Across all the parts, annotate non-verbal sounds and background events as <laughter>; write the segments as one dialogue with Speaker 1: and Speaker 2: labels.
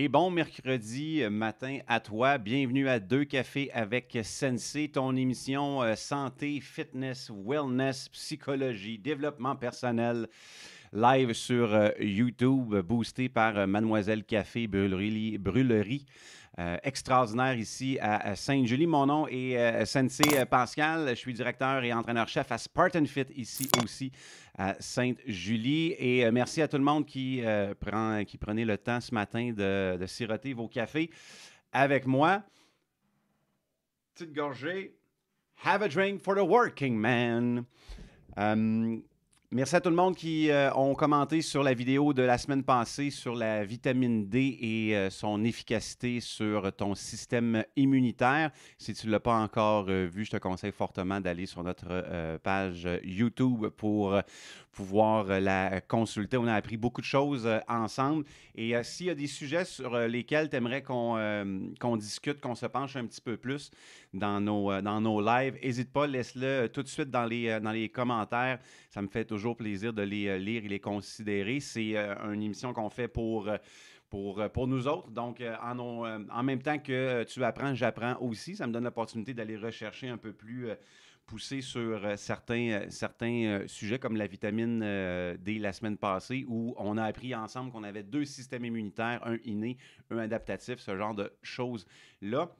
Speaker 1: Et bon mercredi euh, matin à toi. Bienvenue à Deux Cafés avec Sensei, ton émission euh, santé, fitness, wellness, psychologie, développement personnel. Live sur euh, YouTube, boosté par Mademoiselle Café Brûlerie euh, extraordinaire ici à, Sainte-Julie. Mon nom est euh, Sensei euh, Pascal. Je suis directeur et entraîneur-chef à Spartan Fit ici aussi à Sainte-Julie. Et euh, merci à tout le monde qui, prend, qui prenait le temps ce matin de, siroter vos cafés avec moi. Petite gorgée. Have a drink for the working man. Um, Merci à tout le monde qui euh, ont commenté sur la vidéo de la semaine passée sur la vitamine D et euh, son efficacité sur ton système immunitaire. Si tu ne l'as pas encore vue, euh, vu, je te conseille fortement d'aller sur notre page YouTube pour, pouvoir euh, la consulter. On a appris beaucoup de choses euh, ensemble. Et euh, s'il y a des sujets sur lesquels tu aimerais qu'on discute, qu'on se penche un petit peu plus dans nos, dans nos lives, n'hésite pas, laisse-le tout de suite dans les, dans les commentaires. Ça me fait toujours plaisir de les lire et les considérer. C'est une émission qu'on fait pour... Pour, pour, nous autres. Donc, en, en, même temps que tu apprends, j'apprends aussi. Ça me donne l'opportunité d'aller rechercher un peu plus poussé sur euh, certains, euh, certains euh, sujets comme la vitamine D la semaine passée où on a appris ensemble qu'on avait deux systèmes immunitaires, un inné, un adaptatif, ce genre de choses-là.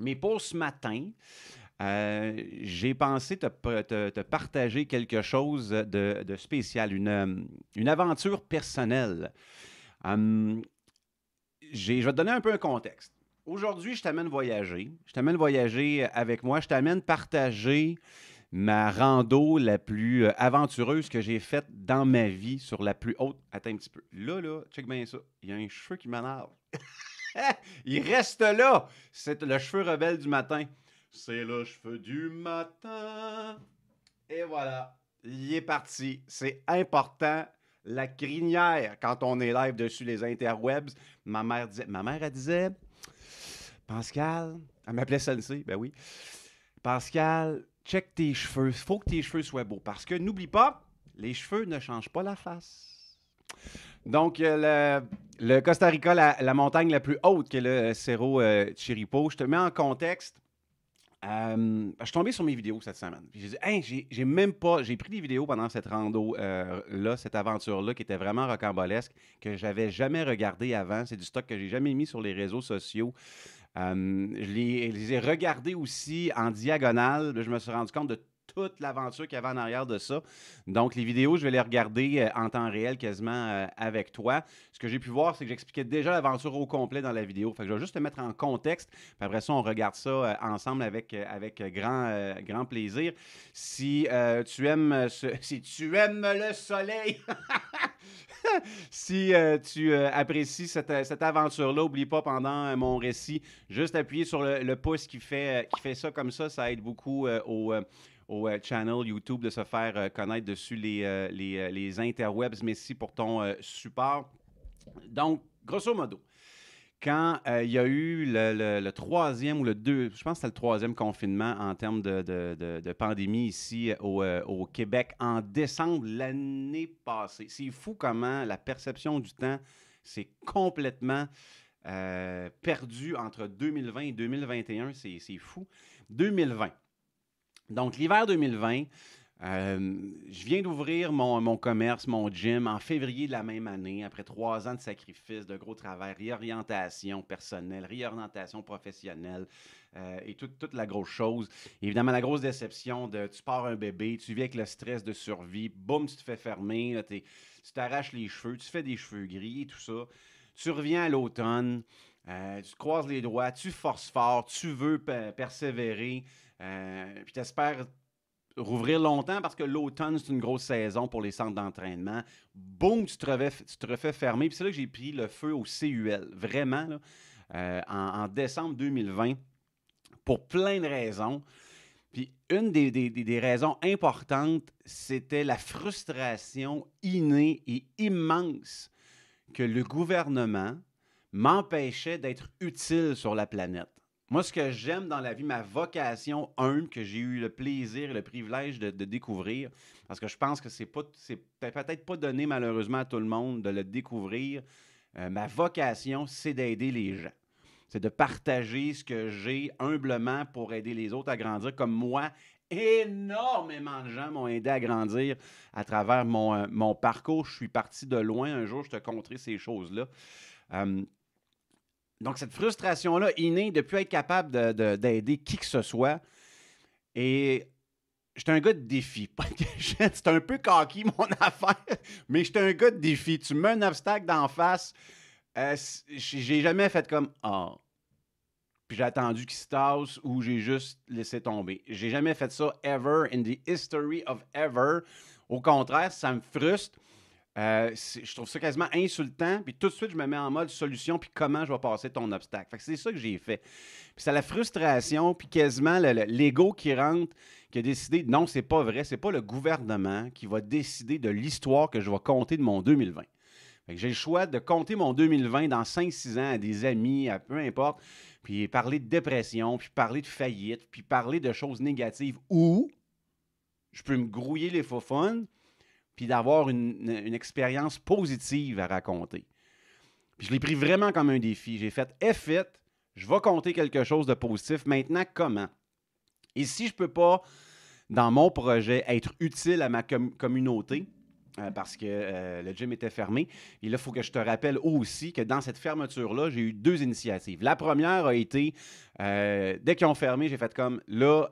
Speaker 1: Mais pour ce matin, j'ai pensé te, te, partager quelque chose de, spécial, une, une, aventure personnelle. Hum, je vais te donner un peu un contexte. Aujourd'hui, je t'amène voyager. Je t'amène voyager euh, avec moi. Je t'amène partager ma rando la plus euh, aventureuse que j'ai faite dans ma vie sur la plus haute. Attends un petit peu. Là, là, check bien ça. Il y a un cheveu qui m'énerve. <laughs> Il reste là. C'est le cheveu rebelle du matin. C'est le cheveu du matin. Et voilà. Il est parti. C'est important. La crinière, quand on est live dessus les interwebs, ma mère disait, ma mère, elle disait, Pascal, elle m'appelait celle-ci, ben oui. Pascal, check tes cheveux. faut que tes cheveux soient beaux. Parce que n'oublie pas, les cheveux ne changent pas la face. Donc, euh, le, Costa Rica, la, montagne la plus haute que le Cerro euh, Chiripo, je te mets en contexte. Euh, je suis tombé sur mes vidéos cette semaine. J'ai même pas. J'ai pris des vidéos pendant cette rando-là, cette aventure-là, qui était vraiment rocambolesque, que j'avais jamais regardé avant. C'est du stock que j'ai jamais mis sur les réseaux sociaux. Euh, je, les, ai regardés aussi en diagonale. Je me suis rendu compte de toute l'aventure qu'il y avait en arrière de ça. Donc, les vidéos, je vais les regarder euh, en temps réel quasiment euh, avec toi. Ce que j'ai pu voir, c'est que j'expliquais déjà l'aventure au complet dans la vidéo. je vais juste te mettre en contexte. après ça, on regarde ça ensemble avec, avec grand, grand plaisir. Si, tu aimes <laughs> si tu aimes le soleil. <laughs> <laughs> si euh, tu euh, apprécies cette, euh, aventure-là, n'oublie pas pendant mon récit, juste appuyer sur le, pouce qui fait, qui fait ça comme ça, ça aide beaucoup au au channel YouTube de se faire connaître dessus les, les, les interwebs. Merci pour ton support. Donc, grosso modo, quand euh, il y a eu le, troisième ou le deux, je pense que c'était le troisième confinement en termes de, pandémie ici euh, euh, au, Québec en décembre l'année passée. C'est fou comment la perception du temps s'est complètement perdue entre 2020 et 2021. C'est fou. 2020. Donc l'hiver 2020, euh, je viens d'ouvrir mon, commerce, mon gym, en février de la même année, après trois ans de sacrifice, de gros travail, réorientation personnelle, réorientation professionnelle euh, et toute la grosse chose. évidemment, la grosse déception de tu pars un bébé, tu vis avec le stress de survie, boum, tu te fais fermer, tu t'arraches les cheveux, tu fais des cheveux gris, et tout ça. Tu reviens à l'automne, euh, tu croises les doigts, tu forces fort, tu veux persévérer, puis tu espères rouvrir longtemps parce que l'automne, c'est une grosse saison pour les centres d'entraînement. Boum, tu, tu te refais, fermer. Puis c'est là que j'ai pris le feu au CUL, vraiment, euh, en, décembre 2020, pour plein de raisons. Puis une des raisons importantes, c'était la frustration innée et immense que le gouvernement m'empêchait d'être utile sur la planète. Moi, ce que j'aime dans la vie, ma vocation humble que j'ai eu le plaisir et le privilège de, découvrir, parce que je pense que c'est pas, peut-être pas donné malheureusement à tout le monde de le découvrir. Euh, ma vocation, c'est d'aider les gens. C'est de partager ce que j'ai humblement pour aider les autres à grandir comme moi. Énormément de gens m'ont aidé à grandir à travers mon, euh, parcours. Je suis parti de loin. Un jour, je te conterai ces choses-là. Euh, donc, cette frustration-là innée de ne plus être capable d'aider qui que ce soit. Et j'étais un gars de défi. <laughs> c'est un peu coquille, mon <laughs> affaire, mais j'étais un gars de défi. Tu mets un obstacle d'en face. Euh, j'ai jamais fait comme Ah. Puis j'ai attendu qu'il se tasse ou j'ai juste laissé tomber. J'ai jamais fait ça ever in the history of ever. Au contraire, ça me frustre. Euh, je trouve ça quasiment insultant. Puis tout de suite, je me mets en mode solution, puis comment je vais passer ton obstacle. c'est ça que j'ai fait. Puis c'est la frustration, puis quasiment l'ego qui rentre, qui a décidé non, c'est pas vrai, c'est pas le gouvernement qui va décider de l'histoire que je vais compter de mon 2020. J'ai le choix de compter mon 2020 dans 5-6 ans à des amis, à peu importe, puis parler de dépression, puis parler de faillite, puis parler de choses négatives, ou je peux me grouiller les faux puis d'avoir une, expérience positive à raconter. Puis je l'ai pris vraiment comme un défi. J'ai fait effet, eh, je vais compter quelque chose de positif. Maintenant, comment? Et si je ne peux pas, dans mon projet, être utile à ma communauté, euh, parce que euh, le gym était fermé, il faut que je te rappelle aussi que dans cette fermeture-là, j'ai eu deux initiatives. La première a été, euh, dès qu'ils ont fermé, j'ai fait comme, là,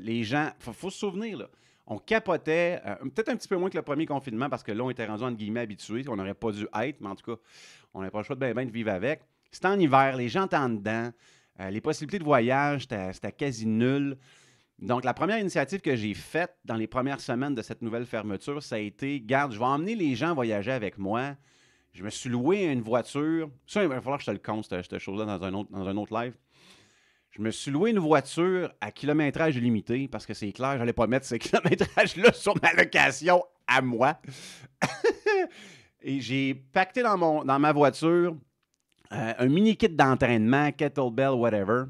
Speaker 1: les gens, il faut, se souvenir, là, on capotait, euh, peut-être un petit peu moins que le premier confinement, parce que là, on était rendu, entre guillemets, habitués, on n'aurait pas dû être, mais en tout cas, on n'avait pas le choix de bien, vivre avec. C'était en hiver, les gens étaient en dedans, euh, les possibilités de voyage, c'était quasi nul. Donc, la première initiative que j'ai faite dans les premières semaines de cette nouvelle fermeture, ça a été, garde, je vais emmener les gens voyager avec moi. Je me suis loué une voiture. Ça, il va falloir que je te le compte, cette, cette chose-là, dans, un autre, dans un autre live. Je me suis loué une voiture à kilométrage limité parce que c'est clair, je n'allais pas mettre ces <laughs> kilométrages-là sur ma location à moi. <laughs> Et j'ai pacté dans, mon, dans ma voiture euh, un mini kit d'entraînement, kettlebell, whatever.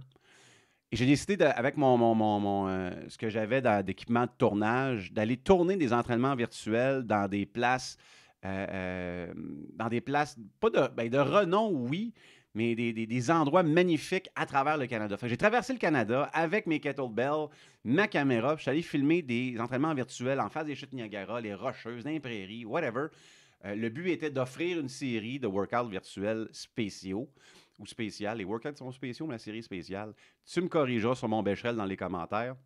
Speaker 1: Et j'ai décidé, avec mon, mon, mon, euh, ce que j'avais d'équipement de tournage, d'aller tourner des entraînements virtuels dans des places, euh, dans des places, pas de, ben, de renom, oui, mais des, endroits magnifiques à travers le Canada. J'ai traversé le Canada avec mes kettlebells, ma caméra, puis je suis allé filmer des entraînements virtuels en face des chutes Niagara, les Rocheuses, les prairies, whatever. Euh, le but était d'offrir une série de workouts virtuels spéciaux ou spéciales. Les workouts sont spéciaux, mais la série spéciale. Tu me corrigeras sur mon bécherel dans les commentaires.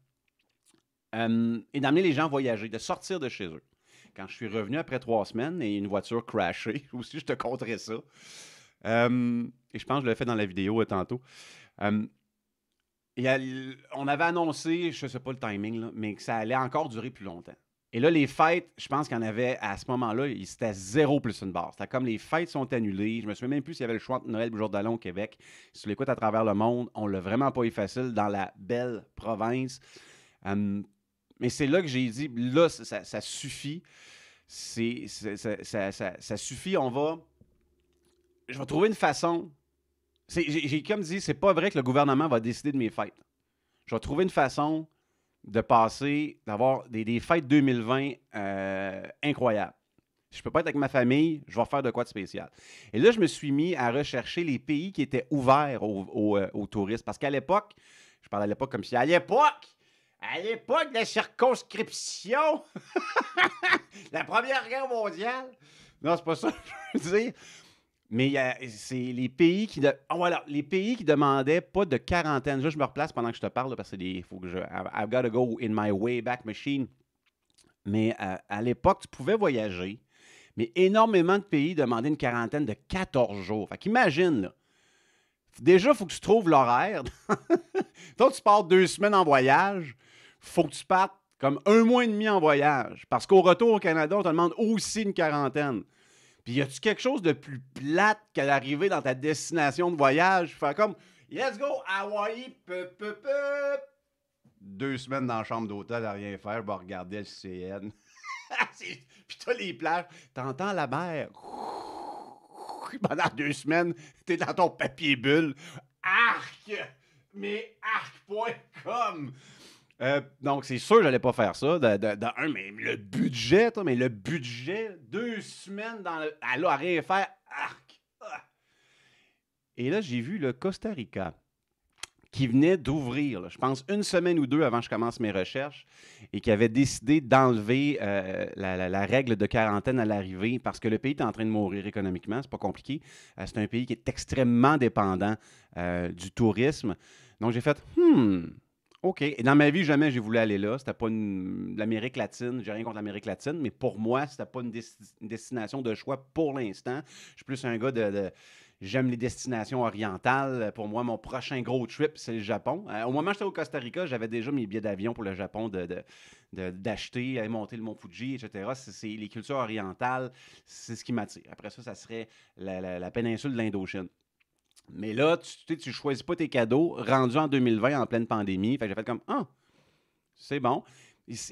Speaker 1: Euh, et d'amener les gens voyager, de sortir de chez eux. Quand je suis revenu après trois semaines et une voiture crashée, <laughs> aussi je te compterai ça. Euh, et je pense que je l'ai fait dans la vidéo euh, tantôt. Euh, on avait annoncé, je ne sais pas le timing, mais que ça allait encore durer plus longtemps. Et là, les fêtes, je pense qu'il y en avait à ce moment-là, c'était zéro plus une barre. C'était comme les fêtes sont annulées. Je me souviens même plus s'il y avait le choix entre Noël et le jour au Québec. Si tu l'écoutes à travers le monde, on l'a vraiment pas eu facile dans la belle province. Euh, mais c'est là que j'ai dit, là, ça, suffit. C'est, ça, suffit, on va. Je vais trouver une façon j'ai comme dit, c'est pas vrai que le gouvernement va décider de mes fêtes. Je vais trouver une façon de passer, d'avoir des, fêtes 2020 euh, incroyables. Si je peux pas être avec ma famille, je vais faire de quoi de spécial. Et là, je me suis mis à rechercher les pays qui étaient ouverts aux, euh, touristes. Parce qu'à l'époque, je parle à l'époque comme si à l'époque, à l'époque de la circonscription, <laughs> la Première Guerre mondiale. Non, c'est pas ça que je veux dire. Mais c'est les pays qui. ne ah, les pays qui demandaient pas de quarantaine. je me replace pendant que je te parle, parce que faut que je. I've got to go in my way back machine. Mais euh, à l'époque, tu pouvais voyager, mais énormément de pays demandaient une quarantaine de 14 jours. Fait qu'imagine, Déjà, il faut que tu trouves l'horaire. <laughs> Toi, tu pars deux semaines en voyage. faut que tu partes comme un mois et demi en voyage. Parce qu'au retour au Canada, on te demande aussi une quarantaine. Puis y a-tu quelque chose de plus plate qu'à l'arrivée dans ta destination de voyage? Faire comme Let's go, Hawaii, Deux semaines dans la chambre d'hôtel à rien faire, va regarder le CN. <laughs> Puis t'as les plages, t'entends la mer. <laughs> Pendant deux semaines, t'es dans ton papier bulle. Arc! Mais arc.com! Euh, donc, c'est sûr que j'allais pas faire ça. De, un, mais le budget, mais le budget, deux semaines dans le, à, à faire, arc. Ah. Et là, j'ai vu le Costa Rica qui venait d'ouvrir, je pense, une semaine ou deux avant que je commence mes recherches, et qui avait décidé d'enlever euh, la, règle de quarantaine à l'arrivée parce que le pays est en train de mourir économiquement. C'est pas compliqué. Euh, c'est un pays qui est extrêmement dépendant du tourisme. Donc, j'ai fait, hmm, OK. Et dans ma vie, jamais j'ai voulu aller là. C'était pas une... l'Amérique latine. J'ai rien contre l'Amérique latine, mais pour moi, c'était pas une, destination de choix pour l'instant. Je suis plus un gars de... j'aime les destinations orientales. Pour moi, mon prochain gros trip, c'est le Japon. Euh, au moment où j'étais au Costa Rica, j'avais déjà mes billets d'avion pour le Japon d'acheter, de, monter le mont Fuji, etc. C'est les cultures orientales, c'est ce qui m'attire. Après ça, ça serait la péninsule de l'Indochine. Mais là, tu ne choisis pas tes cadeaux, rendus en 2020, en pleine pandémie. Fait que j'ai fait comme Ah, c'est bon.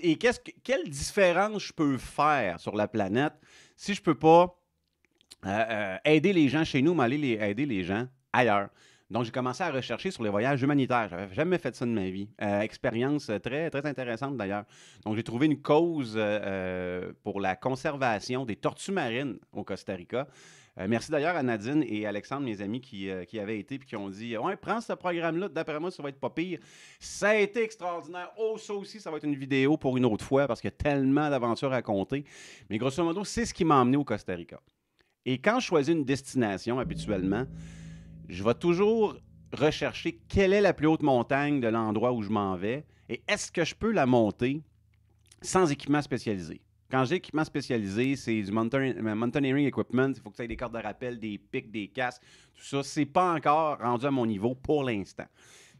Speaker 1: Et quelle différence je peux faire sur la planète si je ne peux pas euh, euh, aider les gens chez nous, mais aller aider les gens ailleurs? Donc, j'ai commencé à rechercher sur les voyages humanitaires. Je n'avais jamais fait ça de ma vie. Euh, expérience très, très intéressante d'ailleurs. Donc, j'ai trouvé une cause pour la conservation des tortues marines au Costa Rica. Euh, merci d'ailleurs à Nadine et Alexandre, mes amis, qui, euh, avaient été et qui ont dit Ouais, prends ce programme-là, d'après moi, ça va être pas pire. Ça a été extraordinaire. Oh, ça aussi, ça va être une vidéo pour une autre fois parce qu'il y a tellement d'aventures à compter. Mais grosso modo, c'est ce qui m'a emmené au Costa Rica. Et quand je choisis une destination habituellement, je vais toujours rechercher quelle est la plus haute montagne de l'endroit où je m'en vais et est-ce que je peux la monter sans équipement spécialisé. Quand j'ai équipement spécialisé, c'est du euh, mountaineering equipment. Il faut que tu aies des cordes de rappel, des pics, des casques, tout ça. C'est pas encore rendu à mon niveau pour l'instant.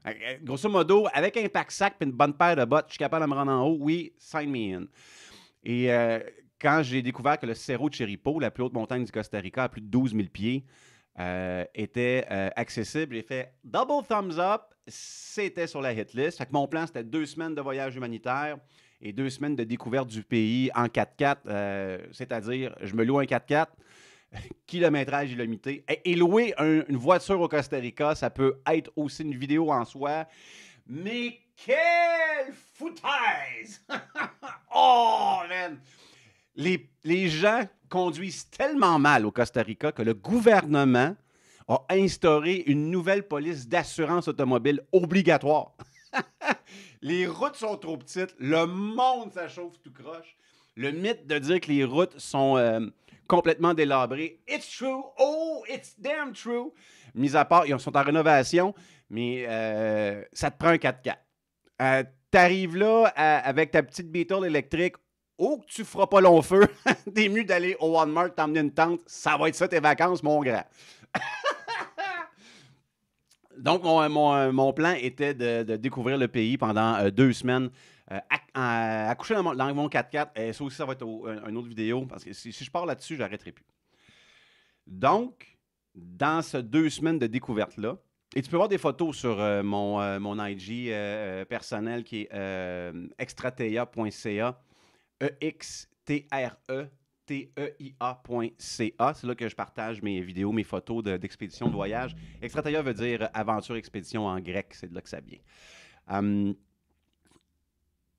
Speaker 1: Euh, euh, grosso modo, avec un pack sac et une bonne paire de bottes, je suis capable de me rendre en haut. Oui, sign me in. Et quand j'ai découvert que le Cerro de Chiripo, la plus haute montagne du Costa Rica, à plus de 12 000 pieds, était accessible, j'ai fait double thumbs up. C'était sur la hit list. mon plan, c'était deux semaines de voyage humanitaire et deux semaines de découverte du pays en 4x4, euh, c'est-à-dire je me loue un 4x4, <laughs> kilométrage illimité. Et, louer une voiture au Costa Rica, ça peut être aussi une vidéo en soi, mais quelle foutaise! <laughs> oh, man! Les, les gens conduisent tellement mal au Costa Rica que le gouvernement a instauré une nouvelle police d'assurance automobile obligatoire. <laughs> Les routes sont trop petites. Le monde, ça tout croche. Le mythe de dire que les routes sont euh, complètement délabrées. It's true. Oh, it's damn true. Mis à part, ils sont en rénovation, mais euh, ça te prend un 4x4. Euh, t'arrives là avec ta petite Beetle électrique. Oh, que tu feras pas long feu. <laughs> T'es mieux d'aller au Walmart, t'emmener une tente. Ça va être ça tes vacances, mon grand. <laughs> donc, mon, plan était de, découvrir le pays pendant euh, deux semaines. Euh, euh, accoucher dans mon, dans mon 4x4, et ça aussi, ça va être une autre vidéo, parce que si, je pars là-dessus, je n'arrêterai plus. Donc, dans ces deux semaines de découverte-là, et tu peux voir des photos sur mon, IG personnel qui est extratea.ca, E-X-T-R-E T-E-I-A.ca. C'est là que je partage mes vidéos, mes photos d'expédition, de, voyage. extraterrestre veut dire aventure, expédition en grec. C'est de là que ça vient. Hum,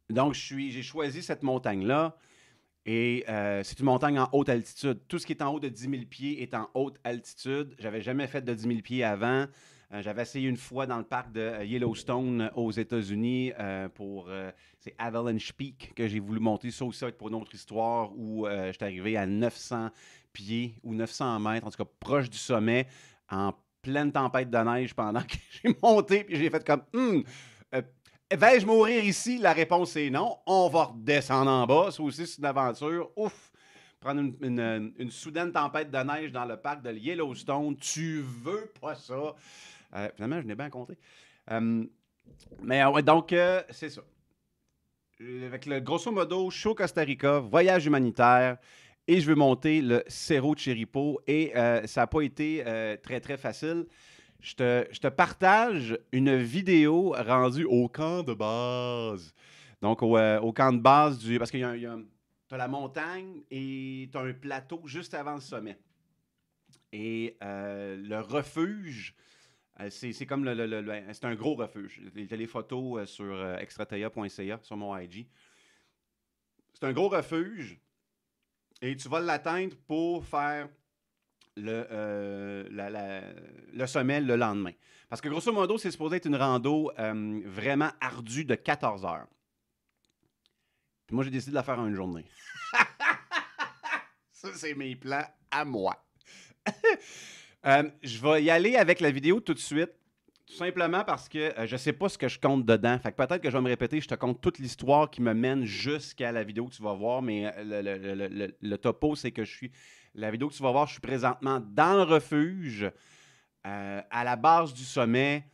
Speaker 1: donc, j'ai choisi cette montagne-là. Et euh, c'est une montagne en haute altitude. Tout ce qui est en haut de 10 000 pieds est en haute altitude. J'avais jamais fait de 10 000 pieds avant. Euh, j'avais essayé une fois dans le parc de euh, Yellowstone euh, aux États-Unis pour. c'est Avalanche Peak que j'ai voulu monter. Ça aussi, ça pour une autre histoire où j'étais arrivé à 900 pieds ou 900 mètres, en tout cas proche du sommet, en pleine tempête de neige pendant <laughs> que j'ai monté, puis j'ai fait comme hum, vais-je mourir ici La réponse est non. On va redescendre en bas. Ça aussi, c'est une aventure. Ouf Prendre une, une, soudaine tempête de neige dans le parc de Yellowstone, tu veux pas ça. Euh, finalement, je n'ai bien compté. Euh, mais ah ouais, donc, euh, c'est ça. Avec le grosso modo, show Costa Rica, voyage humanitaire, et je veux monter le Cerro Chiripo. Et ça n'a pas été très, très facile. Je te, partage une vidéo rendue au camp de base. Donc, au, camp de base du. Parce qu'il y a, la montagne et tu as un plateau juste avant le sommet. Et le refuge euh, c'est comme le, ben, c'est un gros refuge. les photos euh, sur euh, extratea.ca, sur mon IG. C'est un gros refuge et tu vas l'atteindre pour faire le, le sommet le lendemain. Parce que grosso modo, c'est supposé être une rando vraiment ardue de 14 heures. Puis moi, j'ai décidé de la faire en une journée. <laughs> Ça, c'est mes plans à moi. <laughs> Euh, je vais y aller avec la vidéo tout de suite. Tout simplement parce que euh, je ne sais pas ce que je compte dedans. Fait peut-être que je vais me répéter, je te compte toute l'histoire qui me mène jusqu'à la vidéo que tu vas voir, mais euh, le, topo, c'est que je suis. La vidéo que tu vas voir, je suis présentement dans le refuge, à la base du sommet,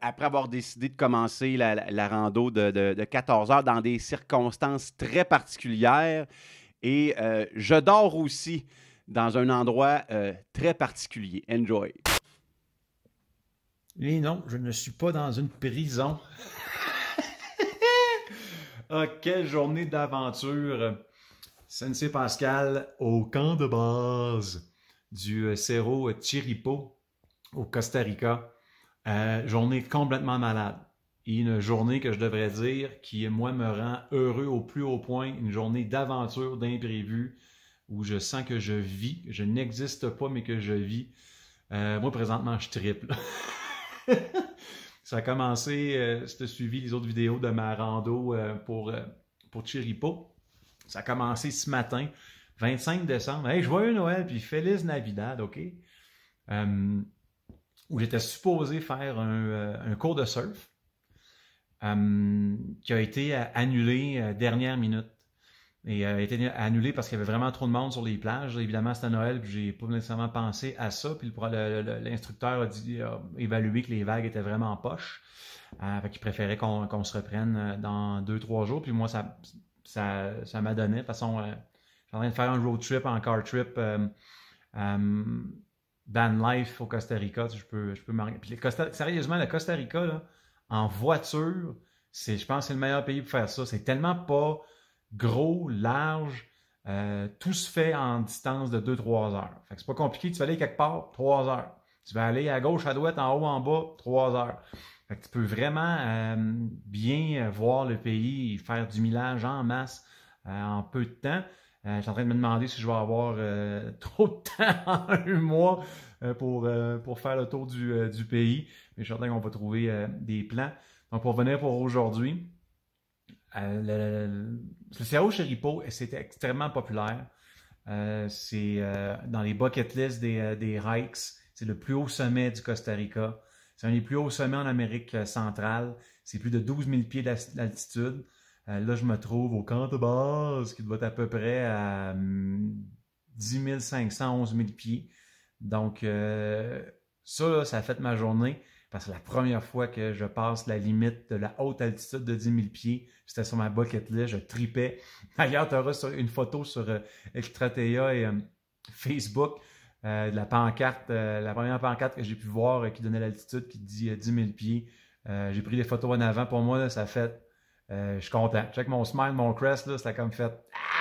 Speaker 1: après avoir décidé de commencer la, rando de, de, 14 heures dans des circonstances très particulières. Et je dors aussi dans un endroit euh, très particulier. Enjoy.
Speaker 2: Et eh non, je ne suis pas dans une prison. <laughs> Ah, quelle journée d'aventure! Sensei Pascal au camp de base du euh, Cerro Chiripo au Costa Rica. Euh, journée complètement malade. Et une journée que je devrais dire qui, moi, me rend heureux au plus haut point. Une journée d'aventure, d'imprévu, où je sens que je vis, je n'existe pas, mais que je vis. Euh, moi, présentement, je triple. <laughs> ça a commencé, euh, si tu suivi les autres vidéos de ma rando euh, pour, euh, pour Chiripo, ça a commencé ce matin, 25 décembre. Hey, joyeux Noël, puis Feliz Navidad, OK? où j'étais supposé faire un, cours de surf qui a été annulé dernière minute et a euh, été annulé parce qu'il y avait vraiment trop de monde sur les plages. Évidemment, c'était Noël, puis j'ai pas nécessairement pensé à ça. Puis l'instructeur a, dit, évalué que les vagues étaient vraiment poches. poche euh, fait qu'il préférait qu'on se reprenne euh, dans deux, trois jours. Puis moi, ça ça, ça m'a donné. De toute façon, je suis en train de faire un road trip, un car trip. Euh, van life au Costa Rica, je peux, je peux sérieusement, le Costa Rica, là, en voiture, c'est, je pense, que c'est le meilleur pays pour faire ça. C'est tellement pas gros, large. Euh, tout se fait en distance de 2-3 heures. Fait que c'est pas compliqué, tu vas aller quelque part, 3 heures. Tu vas aller à gauche, à droite, en haut, en bas, 3 heures. tu peux vraiment euh, bien euh, voir le pays, et faire du millage en masse en peu de temps. je suis en train de me demander si je vais avoir <laughs> trop de temps en un mois pour, pour faire le tour du, du pays. Mais je suis certain qu'on va trouver des plans. Donc pour venir pour aujourd'hui, euh, le, Cerro cerveau c'est c'était extrêmement populaire. Euh, c'est euh, dans les bucket lists des, des hikes. C'est le plus haut sommet du Costa Rica. C'est un des plus hauts sommets en Amérique centrale. C'est plus de 12 000 pieds d'altitude. là, je me trouve au camp de base qui doit être à peu près à 10 500, 11 000 pieds. Donc, ça, ça a fait ma journée. Parce que la première fois que je passe la limite de la haute altitude de 10 000 pieds, c'était sur ma bucket list, je tripais. <laughs> D'ailleurs, tu auras une photo sur euh, et euh, Facebook euh, de la pancarte, la première pancarte que j'ai pu voir qui donnait l'altitude, qui dit 10 000 pieds. j'ai pris des photos en avant. Pour moi, ça fait... je suis content. que mon smile, mon crest, ça a comme fait...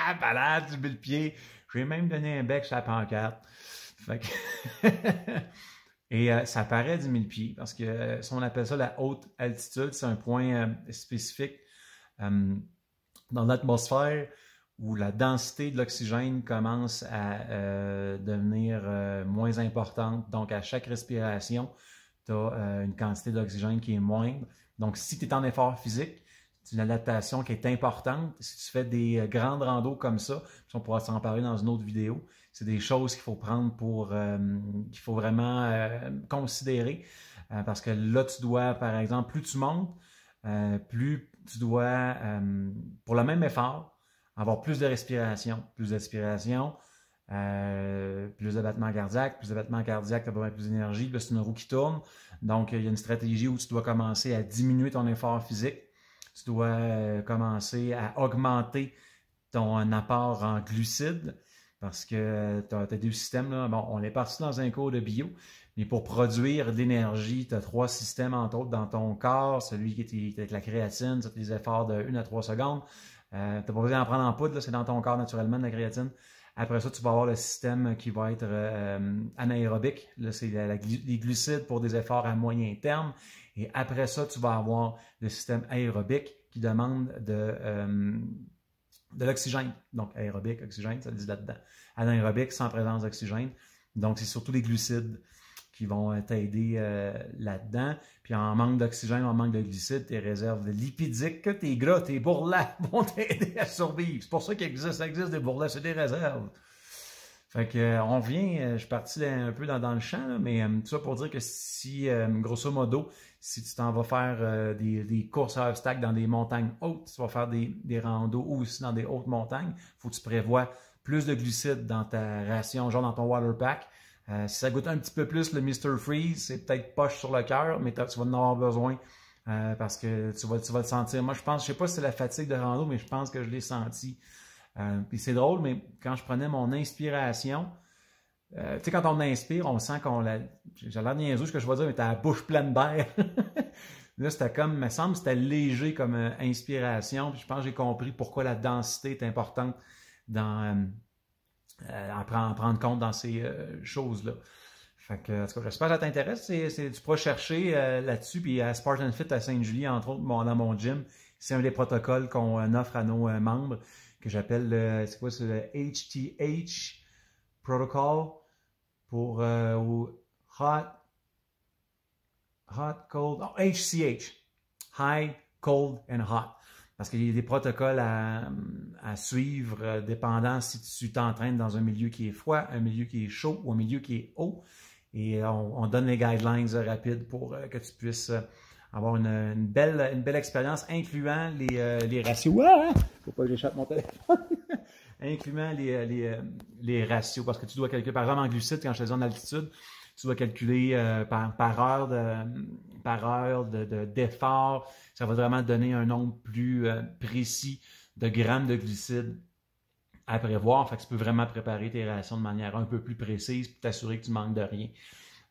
Speaker 2: Ah, balade, 10 000 pieds! J'ai même donné un bec sur la pancarte. Fait que... <laughs> Et euh, ça paraît 10 000 pieds parce que ce euh, si on appelle ça la haute altitude, c'est un point euh, spécifique dans l'atmosphère où la densité de l'oxygène commence à devenir moins importante. Donc, à chaque respiration, tu as une quantité d'oxygène qui est moindre. Donc, si tu es en effort physique, c'est une adaptation qui est importante. Si tu fais des euh, grandes randos comme ça, on pourra s'en parler dans une autre vidéo, c'est des choses qu'il faut prendre pour, euh, qu'il faut vraiment euh, considérer. parce que là, tu dois, par exemple, plus tu montes, plus tu dois, pour le même effort, avoir plus de respiration, plus d'aspiration, plus de battements cardiaques, plus de battements cardiaques, tu as plus d'énergie, c'est une roue qui tourne. Donc, il y a une stratégie où tu dois commencer à diminuer ton effort physique tu dois euh, commencer à augmenter ton apport en glucides parce que euh, tu as, deux systèmes. Bon, on est parti dans un cours de bio, mais pour produire de l'énergie, tu as trois systèmes, entre autres, dans ton corps. Celui qui est avec la créatine, c'est des efforts de 1 à 3 secondes. Euh, tu n'as pas besoin d'en prendre en poudre, c'est dans ton corps naturellement, la créatine. Après ça, tu vas avoir le système qui va être anaérobique. c'est les glucides pour des efforts à moyen terme. Et après ça, tu vas avoir le système aérobique qui demande euh, de, l'oxygène. Donc, aérobique, oxygène, ça dit là-dedans. Anaérobique, sans présence d'oxygène. Donc, c'est surtout les glucides qui vont euh, t'aider euh, là-dedans. Puis en manque d'oxygène, en manque de glucides, tes réserves lipidiques, tes gras, tes bourrelets <laughs> vont t'aider à survivre. C'est pour ça qu'il existe, ça existe des bourrelets, c'est des réserves. Fait que euh, on vient, euh, je suis parti un peu dans, le champ, mais euh, tout ça pour dire que si, grosso modo, si tu t'en vas faire des, courses à obstacles dans des montagnes hautes, tu vas faire des, des randos aussi dans des hautes montagnes, faut que tu prévois plus de glucides dans ta ration, genre dans ton water pack. si ça goûte un petit peu plus le Mr. Freeze, c'est peut-être poche sur le cœur, mais tu vas en avoir besoin parce que tu vas, tu vas le sentir. Moi, je pense, je sais pas si c'est la fatigue de rando, mais je pense que je l'ai senti. Euh, puis c'est drôle, mais quand je prenais mon inspiration, euh, tu sais, quand on inspire, on sent qu'on la. J'ai l'air niaiseux ce que je vais dire, mais t'as la bouche pleine d'air. <laughs> Là, c'était comme, me semble, c'était léger comme euh, inspiration. Puis je pense que j'ai compris pourquoi la densité est importante dans, en, prendre, compte dans ces choses-là. Fait que, en tout cas, j'espère que ça t'intéresse. tu pourras chercher là-dessus. Puis à Spartan Fit à Saint-Julie, entre autres, dans mon gym, c'est un des protocoles qu'on offre à nos membres que j'appelle le, quoi, HTH protocol pour euh, hot, hot, cold, HCH, high, cold and hot. Parce qu'il y a des protocoles à, suivre euh, dépendant si tu t'entraînes dans un milieu qui est froid, un milieu qui est chaud ou un milieu qui est haut. Et on, donne les guidelines rapides pour euh, que tu puisses avoir une, belle, une belle expérience, incluant les, les ratios. Hein? faut pas que j'échappe mon téléphone, <laughs> incluant les, euh, les, euh, les, ratios, parce que tu dois calculer, par exemple, en glucides, quand je te en altitude, tu dois calculer euh, par, par, heure de, par heure d'effort. De, ça va vraiment donner un nombre plus précis de grammes de glucides à prévoir. Fait que tu peux vraiment préparer tes rations de manière un peu plus précise pour t'assurer que tu manques de rien.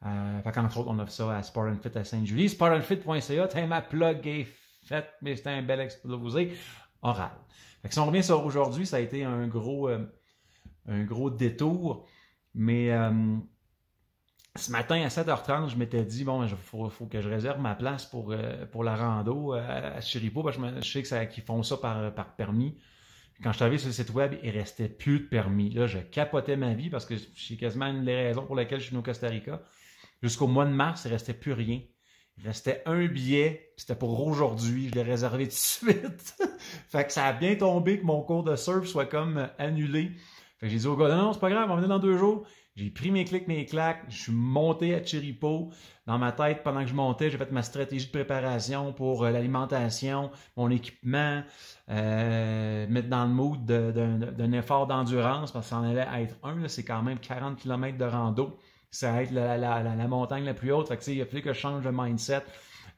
Speaker 2: Euh, fait Entre autres, on offre ça à Spartan Fit à Sainte-Julie. SpartanFit.ca, t'as ma plug est faite, mais c'était un bel explosé. Oral. si on revient sur aujourd'hui, ça a été un gros, euh, un gros détour, mais euh, ce matin à 7h30, je m'étais dit, bon, il faut, que je réserve ma place pour, euh, pour la rando à Chiripo, parce que je, sais qu'ils font ça par, par permis. Quand je suis arrivé sur le site web, il restait plus de permis. Là, je capotais ma vie parce que c'est quasiment une des raisons pour lesquelles je suis venu au Costa Rica. Jusqu'au mois de mars, il restait plus rien. Il restait un billet, c'était pour aujourd'hui, je l'ai réservé tout de suite. <laughs> fait que ça a bien tombé que mon cours de surf soit comme annulé. Fait que j'ai dit au gars, non, c'est pas grave, on venir dans deux jours. J'ai pris mes clics, mes claques, je suis monté à Chiripo. Dans ma tête, pendant que je montais, j'ai fait ma stratégie de préparation pour euh, l'alimentation, mon équipement, euh, mettre dans le mood d'un effort d'endurance, parce que ça en allait être un, c'est quand même 40 km de rando ça va être la, montagne la plus haute. il a fallu que je change de mindset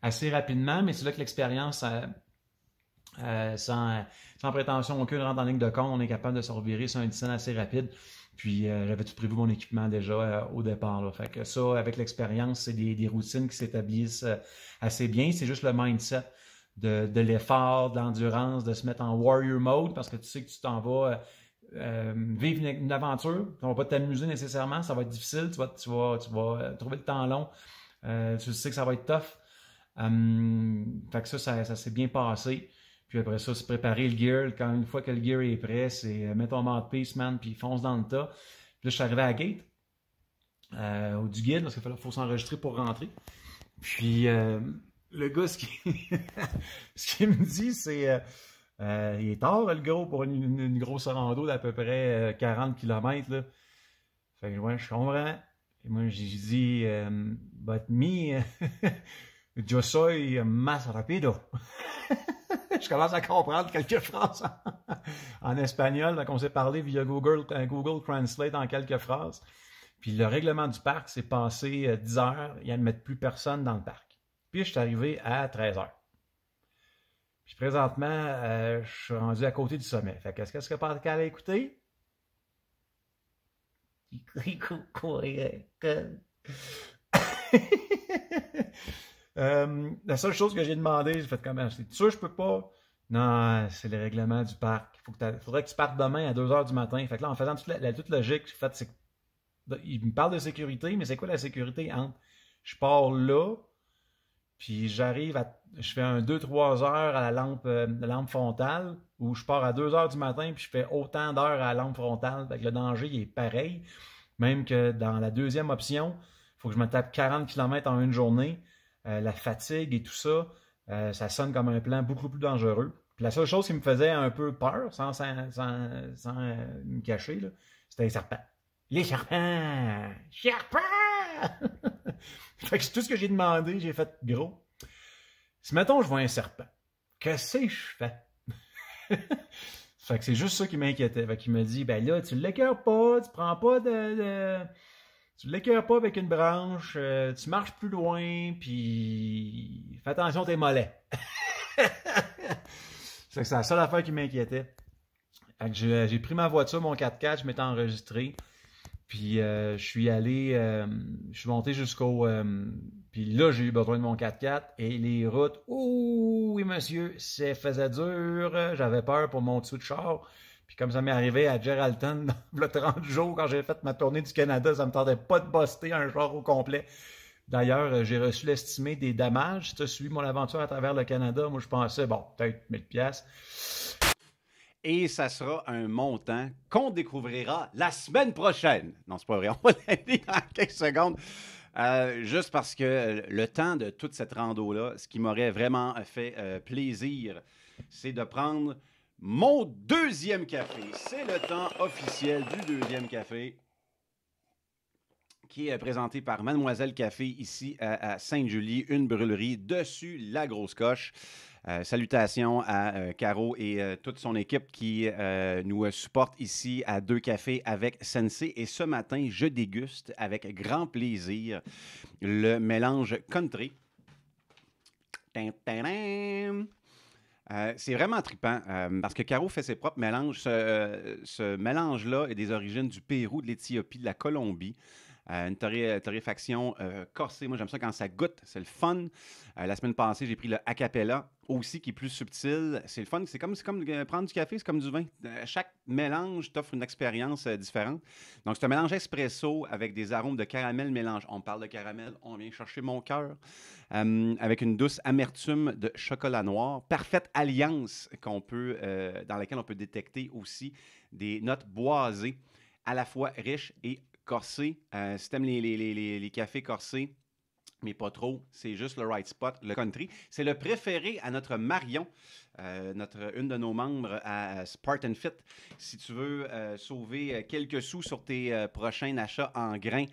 Speaker 2: assez rapidement, mais c'est là que l'expérience, euh, euh, sans, prétention aucune, rentre en ligne de compte. On est capable de se revirer sur un dessin assez rapide. Puis euh, j'avais tout prévu mon équipement déjà au départ. Fait que ça, avec l'expérience, c'est des, routines qui s'établissent assez bien. C'est juste le mindset de, de l'effort, de l'endurance, de se mettre en warrior mode parce que tu sais que tu t'en vas euh, vivre une, aventure. On va pas t'amuser nécessairement, ça va être difficile, tu vas, tu vas, tu vas euh, trouver le temps long, euh, tu sais que ça va être tough. Hum, fait ça, ça, s'est bien passé. Puis après ça, c'est préparer le gear. Quand une fois que le gear est prêt, c'est mettre ton peace man, puis fonce dans le tas. Puis là, je suis arrivé à la gate, au du guide, parce qu'il faut s'enregistrer pour rentrer. Puis le gars, <laughs> ce qu'il me dit, c'est euh, il est tard, le gros, pour une, grosse rando d'à peu près 40 euh, km. Fait que, je comprends. Et moi, j'ai dit, euh, but me, <laughs> je soy más rapido. <laughs> je commence
Speaker 1: à comprendre quelques phrases
Speaker 2: en espagnol. Donc, on s'est parlé via Google, Google Translate en quelques phrases. Puis, le règlement du parc s'est passé 10 heures. Il n'y a plus personne dans le parc. Puis, je suis arrivé à 13 heures présentement, euh, je suis rendu à côté du sommet. Fait qu'est-ce que, ce que Pascal a écouté? <laughs> euh, la seule chose que j'ai demandé, j'ai fait comment? Ah, c'est sûr, je peux pas. Non, c'est le règlement du parc. Il faudrait que tu partes demain à 2 h du matin. Fait que là, en faisant toute la, logique, fait, il me parle de sécurité, mais c'est quoi la sécurité entre je pars là, puis j'arrive à. Je fais un 2-3 heures à la lampe, euh, lampe frontale, ou je pars à 2 heures du matin, puis je fais autant d'heures à la lampe frontale. Fait que le danger est pareil. Même que dans la deuxième option, il faut que je me tape 40 km en une journée. Euh, la fatigue et tout ça, euh, ça sonne comme un plan beaucoup plus dangereux. Puis la seule chose qui me faisait un peu peur, sans, me cacher, c'était les serpents. Les serpents! Serpents! <laughs> fait que c'est tout ce que j'ai demandé, j'ai fait gros. Si mettons, je vois un serpent, qu'est-ce que je fais? <laughs> fait que c'est juste ça qui m'inquiétait. Fait qu'il me dit, ben là, tu l'écœures pas, tu prends pas de... tu Tu l'écœures pas avec une branche, euh, tu marches plus loin, puis fais attention tes mollets. <laughs> c'est la seule affaire qui m'inquiétait. J'ai pris ma voiture, mon 4x4, je m'étais enregistré. Puis euh, je suis allé, euh, je suis monté jusqu'au. Euh, puis là, j'ai eu besoin de mon 4x4 et les routes, ouh, oui monsieur, ça faisait dur. J'avais peur pour mon dessous de char. Puis comme ça m'est arrivé à Geraldton, <laughs> le 30 jours, quand j'ai fait ma tournée du Canada, ça me tardait pas de buster un char au complet. D'ailleurs, j'ai reçu l'estimé des dommages. Si tu suivi mon aventure à travers le Canada, moi je pensais, bon, peut-être
Speaker 1: 1000$ et ça sera un montant qu'on découvrira la semaine prochaine. Non, c'est pas vrai, on va <laughs> l'aider dans quelques secondes. Euh, juste parce que le temps de toute cette rando-là, ce qui m'aurait vraiment fait euh, plaisir, c'est de prendre mon deuxième café. C'est le temps officiel du deuxième café qui est présenté par Mademoiselle Café ici à, à Sainte-Julie, une brûlerie dessus la grosse coche. Euh, salutations à euh, Caro et euh, toute son équipe qui nous supporte ici à Deux Cafés avec Sensei. Et ce matin, je déguste avec grand plaisir le mélange country. c'est vraiment trippant parce que Caro fait ses propres mélanges. ce mélange-là est des origines du Pérou, de l'Éthiopie, de la Colombie. Euh, une euh, torréfaction euh, corsée. Moi, j'aime ça quand ça goûte. C'est le fun. la semaine passée, j'ai pris le acapella aussi qui est plus subtil. C'est le fun. C'est comme, comme prendre du café, c'est comme du vin. chaque mélange t'offre une expérience différente. Donc, c'est un mélange espresso avec des arômes de caramel mélange. On parle de caramel, on vient chercher mon cœur. avec une douce amertume de chocolat noir. Parfaite alliance qu'on peut, dans laquelle on peut détecter aussi des notes boisées à la fois riches et corsé. Euh, si t'aimes les, les, cafés corsés, mais pas trop, c'est juste le right spot, le country. C'est le préféré à notre Marion, euh, notre, une de nos membres à Spartan Fit. Si tu veux euh, sauver quelques sous sur tes prochains achats en grains,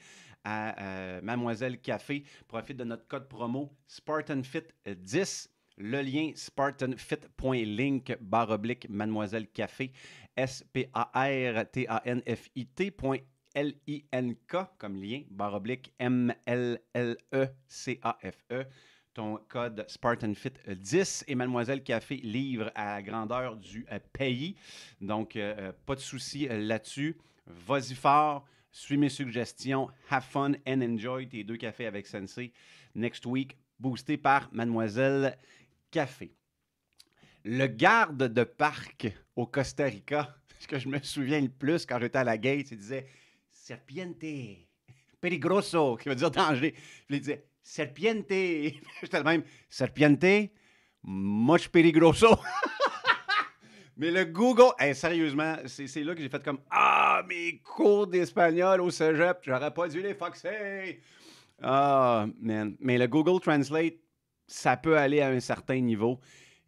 Speaker 1: à Mademoiselle Café. Profite de notre code promo SpartanFit10 le lien spartanfit.link barre oblique mademoiselle café s p a r t a n f i t L-I-N-K comme lien, barre oblique M-L-L-E-C-A-F-E. E. Ton code fit 10 et Mademoiselle Café livre à grandeur du euh, pays. Donc, euh, euh, pas de souci là-dessus. Vas-y fort, suis mes suggestions, have fun and enjoy tes deux cafés avec Sensei next week, boosté par Mademoiselle Café. Le garde de parc au Costa Rica, <laughs> ce que je me souviens le plus quand j'étais à la gate, il disait serpiente, perigroso, qui veut dire danger. Je lui disais, serpiente. <laughs> J'étais le même, serpiente, moche perigroso. <laughs> Mais le Google, sérieusement, c'est là que j'ai fait comme Ah, mes cours d'espagnol au cégep, j'aurais pas dû les foxer. Ah, man. Mais le Google Translate, ça peut aller à un certain niveau.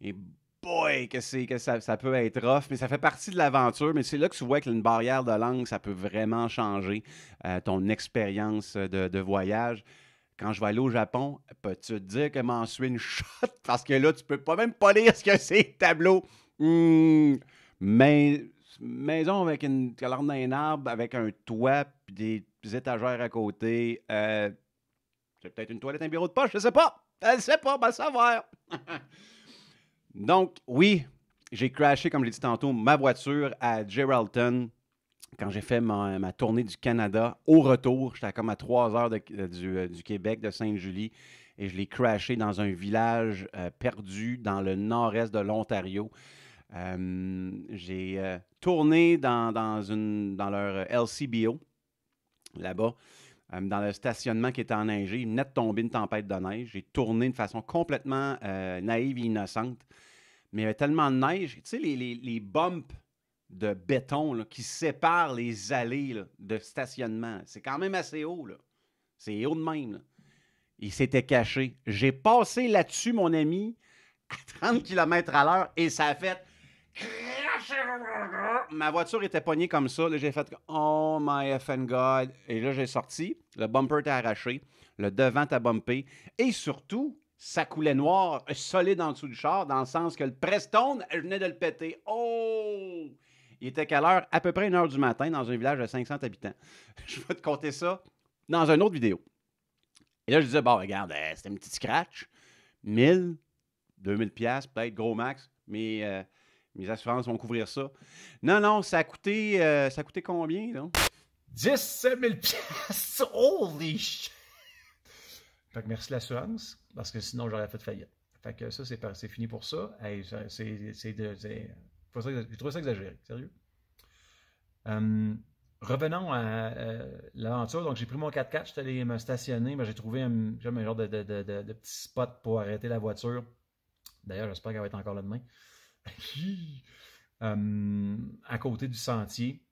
Speaker 1: Et boy, que, c'est, que ça, peut être rough, mais ça fait partie de l'aventure. Mais c'est là que tu vois une barrière de langue, ça peut vraiment changer euh, ton expérience de, voyage. Quand je vais aller au Japon, peux-tu te dire que m'en suis une shot? <laughs> Parce que là, tu peux pas même pas lire ce que c'est, tableau. Hmm. mais maison avec une colonne d'un arbre, avec un toit, puis des étagères à côté. Euh, c'est peut-être une toilette, un bureau de poche, je sais pas. Elle sais pas, ben savoir. <laughs> Donc, oui, j'ai crashé, comme je l'ai dit tantôt, ma voiture à Geraldton quand j'ai fait ma, tournée du Canada. Au retour, j'étais comme à 3 heures euh, euh, du, Québec, de Sainte-Julie, et je l'ai crashé dans un village euh, perdu dans le nord-est de l'Ontario. j'ai tourné dans, dans leur LCBO là-bas. Euh, dans le stationnement qui était enneigé. Il venait de tomber une tempête de neige. J'ai tourné de façon complètement euh, naïve et innocente. Mais il y avait tellement de neige. Tu sais, les, les, bumps de béton qui séparent les allées de stationnement, c'est quand même assez haut. Là. C'est haut de même. Il s'était caché. J'ai passé là-dessus, mon ami, à 30 km à l'heure et ça a fait <laughs> Ma voiture était pognée comme ça. j'ai fait Oh my effing God. Et là, j'ai sorti. Le bumper t'a arraché. Le devant t'a bumpé. Et surtout, ça coulait noir, solide en dessous du char, dans le sens que le Preston, venait de le péter. Oh! Il était qu'à l'heure, à peu près une heure du matin, dans un village de 500 habitants. <laughs> Je vais te compter ça dans une autre vidéo. Et là, je disais, bon, regarde, euh, c'était un petit scratch. 1000, 2000 pièces peut-être, gros max. Mais euh, mes assurances vont couvrir ça. Non, non, ça a coûté, euh, ça a coûté combien, là? 17 000 <laughs> Holy shit! Fait que merci
Speaker 2: l'assurance, parce que sinon j'aurais fait faillite. Fait que ça, c'est fini pour ça. c'est J'ai trouvé ça exagéré, sérieux. Hum, revenons à, euh, l'aventure. Donc, j'ai pris mon 4x4, j'étais allé me stationner, j'ai trouvé un, genre de, de, petit spot pour arrêter la voiture. D'ailleurs, j'espère qu'elle va être encore là demain. Euh, à côté du sentier.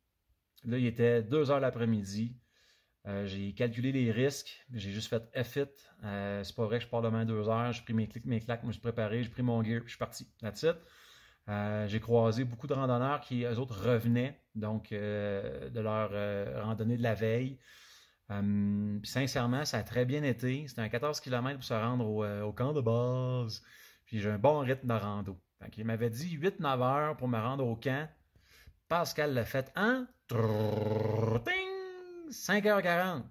Speaker 2: Là, il était 2 heures l'après-midi. Euh, j'ai calculé les risques. J'ai juste fait fit euh, c'est pas vrai que je pars demain 2 heures. J'ai pris mes clics, mes claques, je me suis préparé, j'ai pris mon gear, je suis parti. That's j'ai croisé beaucoup de randonneurs qui, eux autres, revenaient donc de leur randonnée de la veille. sincèrement, ça a très bien été. C'était un 14 km pour se rendre au, au camp de base. Puis j'ai un bon rythme de rando il m'avait dit 8-9 heures pour me rendre au camp. Pascal l'a fait en hein? 5h40.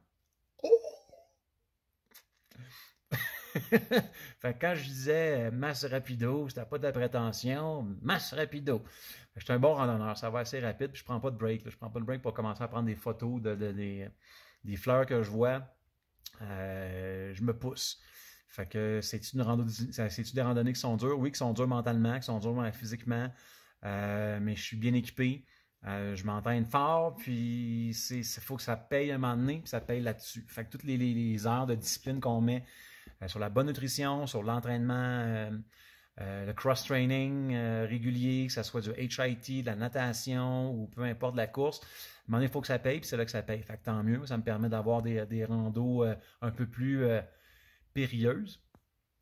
Speaker 2: <laughs> quand je disais euh, masse rapido, c'était pas de la prétention, masse rapido. J'étais un bon randonneur, ça va assez rapide, je prends pas de break. Je prends pas de break pour commencer à prendre des photos des, fleurs que je vois. Euh, je me pousse. Fait que c'est-tu des randonnées qui sont dures? Oui, qui sont dures mentalement, qui sont dures physiquement, euh, mais je suis bien équipé. Euh, je m'entraîne fort, puis il faut que ça paye un moment donné, puis ça paye là-dessus. Fait que toutes les, heures de discipline qu'on met euh, sur la bonne nutrition, sur l'entraînement, le cross-training régulier, que ce soit du HIT, de la natation ou peu importe la course, à un moment donné, il faut que ça paye, puis c'est là que ça paye. Fait que tant mieux, ça me permet d'avoir des, des randos un peu plus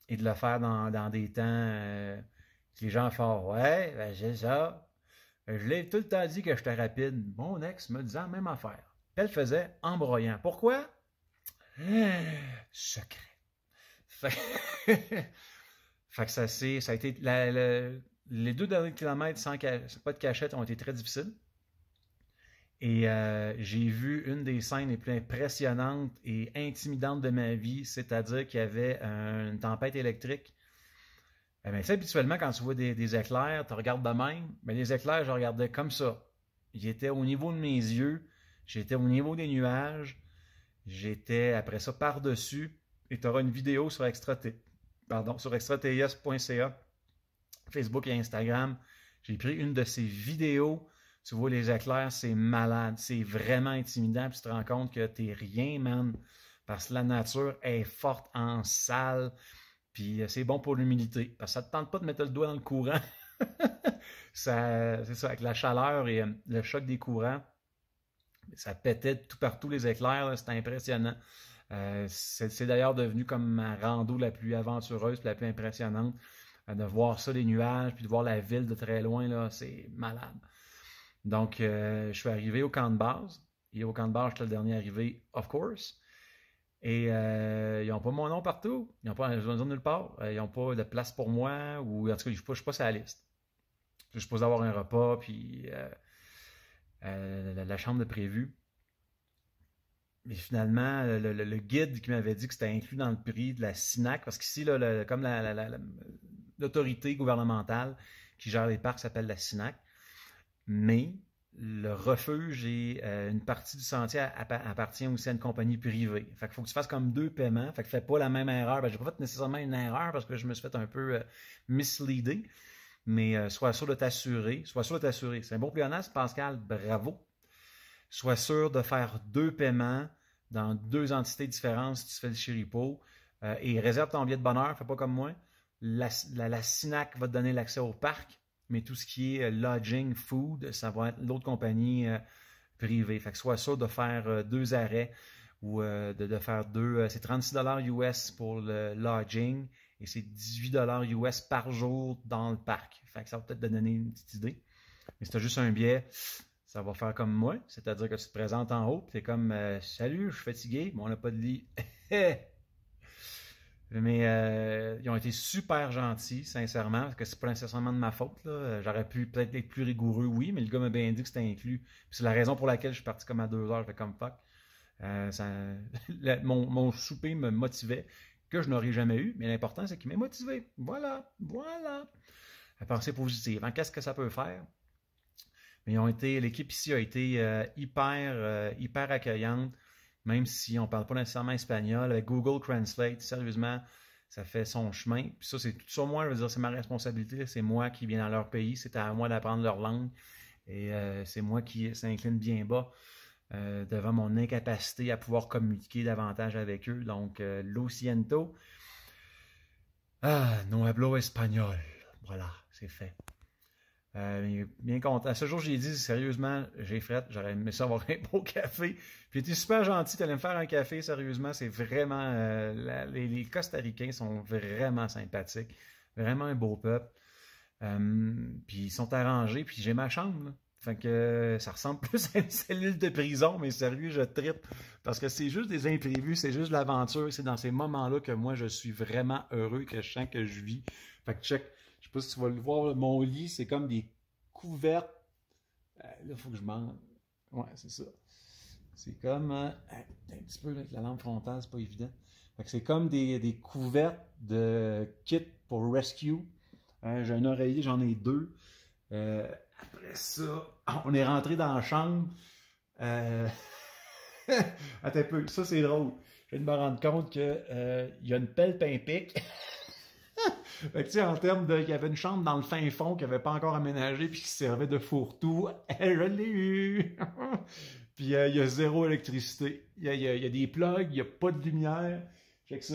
Speaker 2: et de le faire dans, des temps euh, les gens font Ouais, ben j'ai ça. Je l'ai tout le temps dit que j'étais rapide. Mon ex me disait la même affaire. Elle faisait embroyant Pourquoi? <sighs> Secret. <laughs> Fait, que ça, a été. les deux derniers kilomètres sans pas de cachette ont été très difficiles. Et euh, j'ai vu une des scènes les plus impressionnantes et intimidantes de ma vie, c'est-à-dire qu'il y avait une tempête électrique. Eh habituellement, quand tu vois des, éclairs, tu regardes de même, mais les éclairs, je regardais comme ça. Ils étaient au niveau de mes yeux, j'étais au niveau des nuages, j'étais après ça par-dessus, et tu auras une vidéo sur extra pardon, sur Facebook et Instagram. J'ai pris une de ces vidéos tu vois les éclairs, c'est malade, c'est vraiment intimidant, puis tu te rends compte que tu n'es rien, man. Parce que la nature est forte en salle, puis euh, c'est bon pour l'humidité. Parce que ça te tente pas de mettre le doigt dans le courant. <laughs> c'est ça, avec la chaleur et euh, le choc des courants, ça pétait tout partout les éclairs, c'était impressionnant. Euh, c'est d'ailleurs devenu comme ma rando la plus aventureuse, la plus impressionnante. de voir ça, les nuages, puis de voir la ville de très loin, là, c'est malade. Donc, euh, je suis arrivé au camp de base. Et au camp de base, j'étais le dernier arrivé, of course. Et euh, ils n'ont pas mon nom partout. Ils n'ont pas besoin nom nulle part. Euh, ils n'ont pas de place pour moi. Ou en tout cas, je ne suis pas sur la liste. Je suis supposé avoir un repas, puis la, chambre de prévu. Mais finalement, le, guide qui m'avait dit que c'était inclus dans le prix de la SINAC, parce qu'ici, comme l'autorité gouvernementale qui gère les parcs s'appelle la SINAC, mais le refuge et euh, une partie du sentier appartient aussi à une compagnie privée. Fait qu'il faut que tu fasses comme deux paiements. Fait que fais pas la même erreur. je ben, j'ai pas fait nécessairement une erreur parce que je me suis fait un peu euh, misleader. Mais euh, sois sûr de t'assurer. Sois sûr de t'assurer. C'est un bon pléonasme, Pascal. Bravo. Sois sûr de faire deux paiements dans deux entités différentes si tu fais le chiripo. Euh, et réserve ton billet de bonheur. Fais pas comme moi. La, la, la SINAC va te donner l'accès au parc mais tout ce qui est euh, lodging, food, ça va être l'autre compagnie euh, privée. Fait que soit ça de faire euh, deux arrêts ou de, faire deux. c'est 36 US pour le lodging et c'est 18 US par jour dans le parc. Fait que ça va peut-être te donner une petite idée. Mais c'est juste un biais, ça va faire comme moi, c'est-à-dire que tu te présentes en haut, c'est comme Salut, je suis fatigué, mais on n'a pas de lit. <laughs> Mais euh, ils ont été super gentils, sincèrement, parce que c'est pas nécessairement de ma faute. Euh, j'aurais pu peut-être être plus rigoureux, oui, mais le gars m'a bien dit que c'était inclus. C'est la raison pour laquelle je suis parti comme à deux heures, fait comme fuck. Euh, <laughs> mon, mon, souper me motivait, que je n'aurais jamais eu, mais l'important c'est qu'il m'ait motivé. Voilà, voilà. La pensée positive, hein. qu'est-ce que ça peut faire? Mais ils ont été, l'équipe ici a été hyper, hyper accueillante même si on ne parle pas nécessairement espagnol, avec Google Translate, sérieusement, ça fait son chemin. Puis ça, c'est tout sur moi, je veux dire, c'est ma responsabilité, c'est moi qui viens dans leur pays, c'est à moi d'apprendre leur langue, et euh, c'est moi qui s'incline bien bas euh, devant mon incapacité à pouvoir communiquer davantage avec eux. Donc, euh, lo siento. Ah, no hablo espagnol. Voilà, c'est fait. Euh, bien content. À ce jour, j'ai dit sérieusement, j'ai fret, j'aurais aimé ça avoir <laughs> un beau café. Puis tu super gentil, tu allais me faire un café, sérieusement, c'est vraiment. Euh, les, Costa Costaricains sont vraiment sympathiques. Vraiment un beau peuple. Euh, puis ils sont arrangés, puis j'ai ma chambre. que ça ressemble <laughs> plus à une cellule de prison, mais sérieux, je tripe. Parce que c'est juste des imprévus, c'est juste l'aventure. C'est dans ces moments-là que moi, je suis vraiment heureux, que je sens que je vis. Fait que check si tu vas le voir, mon lit, c'est comme des couvertes. Euh, là, il faut que je mange. Ouais, c'est ça. C'est comme. Euh, euh, un petit peu, avec la lampe frontale, c'est pas évident. c'est comme des, couvertes de kit pour rescue. j'ai un oreiller, j'en ai deux. après ça, <laughs> on est rentré dans la chambre. <laughs> Attends un peu, ça c'est drôle. Je viens de me rendre compte qu'il y a une pelle pimpique. <laughs> tu sais, en termes de, il y avait une chambre dans le fin fond qui avait pas encore aménagé puis qui servait de fourre-tout. <laughs> Elle, eh, je l'ai eu! <laughs> puis euh, il y a zéro électricité. Il y a, des plugs, il y a pas de lumière. Fait que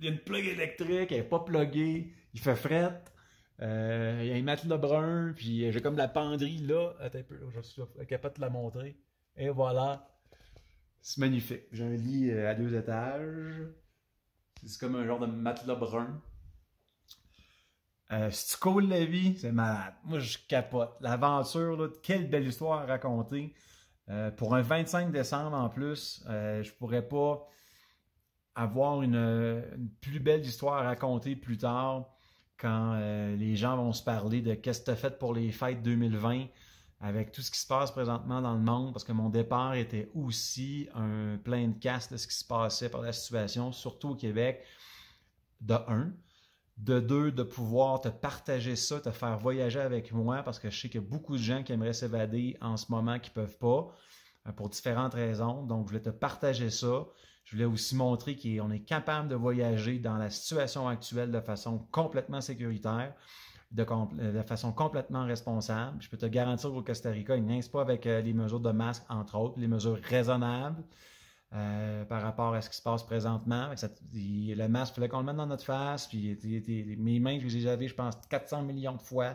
Speaker 2: Il y a une plug électrique, elle est pas pluguée. Il fait fret. Euh, il y a un matelas brun, puis euh, j'ai comme la penderie là. Attends un peu, je suis capable de la montrer. Et voilà. C'est magnifique. J'ai un lit à deux étages. C'est comme un genre de matelas brun. Euh, si tu coules la vie, c'est malade. Moi, je capote. L'aventure, quelle belle histoire à raconter. Euh, pour un 25 décembre en plus, je euh, je pourrais pas avoir une, plus belle histoire à raconter plus tard quand les gens vont se parler de qu'est-ce que tu as fait pour les fêtes 2020 avec tout ce qui se passe présentement dans le monde, parce que mon départ était aussi un plein de casse de ce qui se passait par la situation, surtout au Québec, de 1. De deux, de pouvoir te partager ça, te faire voyager avec moi, parce que je sais qu'il y a beaucoup de gens qui aimeraient s'évader en ce moment qui ne peuvent pas, euh, pour différentes raisons. Donc, je voulais te partager ça. Je voulais aussi montrer qu'on est capable de voyager dans la situation actuelle de façon complètement sécuritaire, de, euh, façon complètement responsable. Je peux te garantir qu'au Costa Rica, ils n'insent pas avec euh, les mesures de masque, entre autres, les mesures raisonnables. Euh, par rapport à ce qui se passe présentement. le masque, il fallait qu'on le mette dans notre face. Puis mes mains, je les ai lavées, je pense, 400 millions de fois.